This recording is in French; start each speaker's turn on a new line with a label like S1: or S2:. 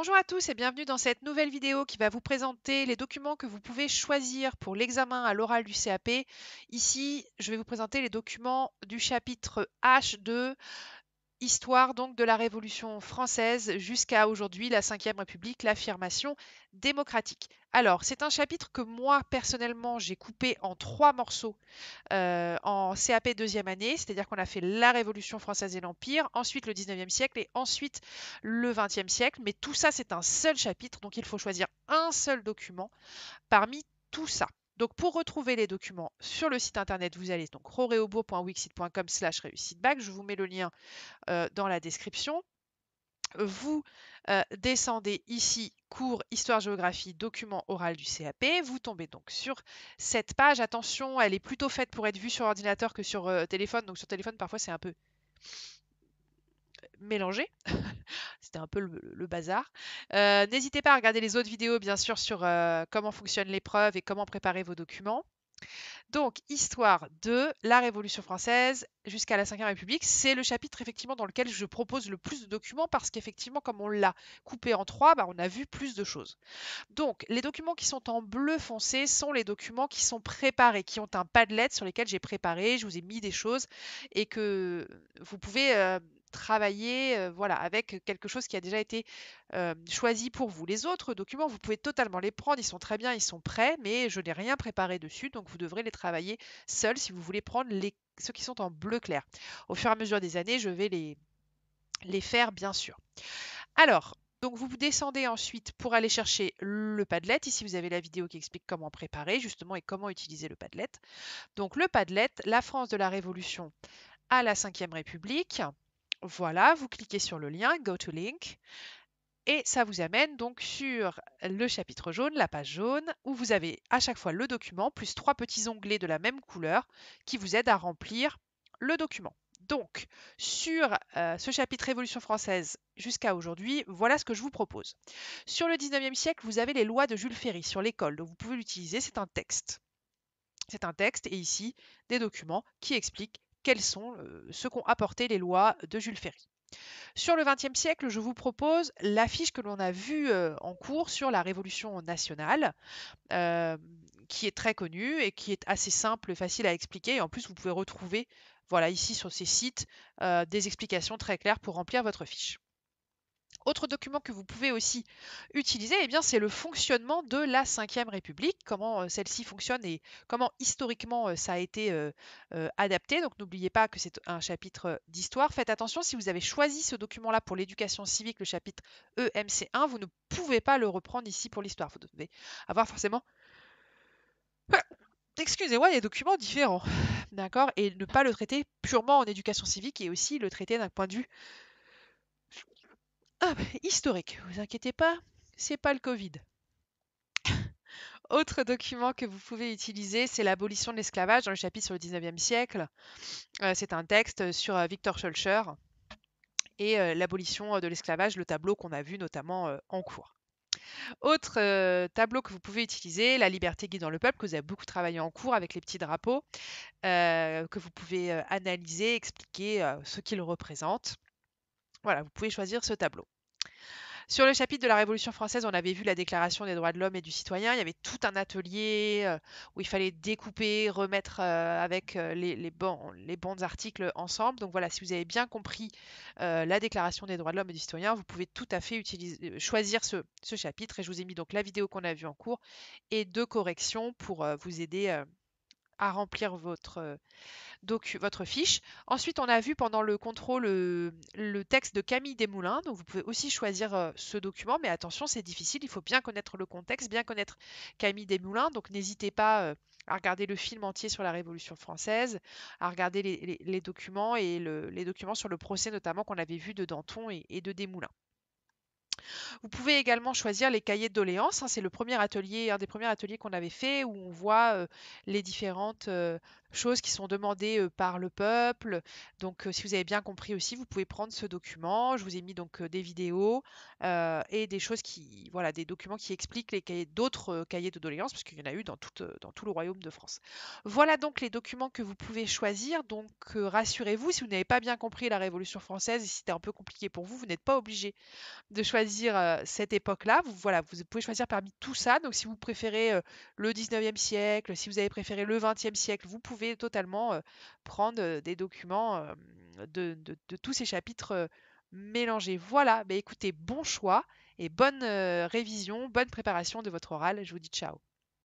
S1: Bonjour à tous et bienvenue dans cette nouvelle vidéo qui va vous présenter les documents que vous pouvez choisir pour l'examen à l'oral du CAP. Ici, je vais vous présenter les documents du chapitre H2 Histoire donc de la Révolution française jusqu'à aujourd'hui, la Vème République, l'affirmation démocratique. Alors, c'est un chapitre que moi, personnellement, j'ai coupé en trois morceaux euh, en CAP deuxième année, c'est-à-dire qu'on a fait la Révolution française et l'Empire, ensuite le XIXe siècle et ensuite le XXe siècle. Mais tout ça, c'est un seul chapitre, donc il faut choisir un seul document parmi tout ça. Donc pour retrouver les documents sur le site internet, vous allez donc roreobourg.wixit.com slash Je vous mets le lien euh, dans la description. Vous euh, descendez ici cours histoire-géographie, documents oral du CAP. Vous tombez donc sur cette page. Attention, elle est plutôt faite pour être vue sur ordinateur que sur euh, téléphone. Donc sur téléphone, parfois, c'est un peu mélangé. C'était un peu le, bazar. Euh, n'hésitez pas à regarder les autres vidéos, bien sûr, sur euh, comment fonctionne l'épreuve et comment préparer vos documents. Donc, histoire de la Révolution française jusqu'à la Ve République, c'est le chapitre effectivement dans lequel je propose le plus de documents parce qu'effectivement, comme on l'a coupé en trois, bah, on a vu plus de choses. Donc, les documents qui sont en bleu foncé sont les documents qui sont préparés, qui ont un padlet sur lesquels j'ai préparé, je vous ai mis des choses et que vous pouvez euh, travailler voilà, avec quelque chose qui a déjà été choisi pour vous. Les autres documents, vous pouvez totalement les prendre, ils sont très bien, ils sont prêts, mais je n'ai rien préparé dessus, donc vous devrez les travailler seuls si vous voulez prendre les, ceux qui sont en bleu clair. Au fur et à mesure des années, je vais les, les faire, bien sûr. Alors, donc vous descendez ensuite pour aller chercher le Padlet. Ici, vous avez la vidéo qui explique comment préparer justement et comment utiliser le Padlet. Donc le Padlet, la France de la Révolution à la Ve République, voilà, vous cliquez sur le lien Go to Link et ça vous amène donc sur le chapitre jaune, la page jaune, où vous avez à chaque fois le document plus trois petits onglets de la même couleur qui vous aident à remplir le document. Donc, sur euh, ce chapitre Révolution française jusqu'à aujourd'hui, voilà ce que je vous propose. Sur le 19e siècle, vous avez les lois de Jules Ferry sur l'école, donc vous pouvez l'utiliser, c'est un texte. C'est un texte et ici des documents qui expliquent quels sont ce qu'ont apporté les lois de Jules Ferry. Sur le XXe siècle, je vous propose l'affiche que l'on a vue en cours sur la Révolution nationale, qui est très connue et qui est assez simple, facile à expliquer. Et en plus, vous pouvez retrouver, voilà, ici sur ces sites, des explications très claires pour remplir votre fiche. Autre document que vous pouvez aussi utiliser, eh c'est le fonctionnement de la Ve République, comment euh, celle-ci fonctionne et comment historiquement euh, ça a été euh, adapté. Donc n'oubliez pas que c'est un chapitre d'histoire. Faites attention, si vous avez choisi ce document-là pour l'éducation civique, le chapitre EMC1, vous ne pouvez pas le reprendre ici pour l'histoire. Vous devez avoir forcément... Excusez-moi, des documents différents. D'accord Et ne pas le traiter purement en éducation civique et aussi le traiter d'un point de vue ah, bah, historique, vous inquiétez pas, c'est pas le Covid. Autre document que vous pouvez utiliser, c'est l'abolition de l'esclavage dans le chapitre sur le 19e siècle. Euh, c'est un texte sur euh, Victor Schulcher et euh, l'abolition de l'esclavage, le tableau qu'on a vu notamment en cours. Autre tableau que vous pouvez utiliser, la liberté guidant le peuple, que vous avez beaucoup travaillé en cours avec les petits drapeaux, que vous pouvez analyser, expliquer ce qu'il représente. Voilà, vous pouvez choisir ce tableau. Sur le chapitre de la Révolution française, on avait vu la Déclaration des droits de l'homme et du citoyen. Il y avait tout un atelier euh, où il fallait découper, remettre euh, avec euh, les, bons, articles ensemble. Donc voilà, si vous avez bien compris la Déclaration des droits de l'homme et du citoyen, vous pouvez tout à fait choisir ce, ce, chapitre. Et je vous ai mis donc la vidéo qu'on a vue en cours et deux corrections pour vous aider à remplir votre, votre fiche. Ensuite, on a vu pendant le contrôle le texte de Camille Desmoulins. Donc, vous pouvez aussi choisir ce document, mais attention, c'est difficile. Il faut bien connaître le contexte, bien connaître Camille Desmoulins. Donc, n'hésitez pas à regarder le film entier sur la Révolution française, à regarder les, documents et les documents sur le procès notamment qu'on avait vu de Danton et de Desmoulins. Vous pouvez également choisir les cahiers de doléances. Hein, c'est le premier atelier, un des premiers ateliers qu'on avait fait où on voit les différentes choses qui sont demandées par le peuple. Donc, si vous avez bien compris aussi, vous pouvez prendre ce document. Je vous ai mis donc des vidéos et des choses qui, voilà, des documents qui expliquent les cahiers, d'autres cahiers de doléances, parce qu'il y en a eu dans tout, dans tout le royaume de France. Voilà donc les documents que vous pouvez choisir. Donc, rassurez-vous, si vous n'avez pas bien compris la Révolution française et si c'était un peu compliqué pour vous, vous n'êtes pas obligé de choisir cette époque-là. Vous, voilà, vous pouvez choisir parmi tout ça. Donc, si vous préférez le 19e siècle, si vous avez préféré le 20e siècle, vous pouvez pouvez totalement prendre des documents de, tous ces chapitres mélangés. Voilà, bah écoutez, bon choix et bonne révision, bonne préparation de votre oral. Je vous dis ciao.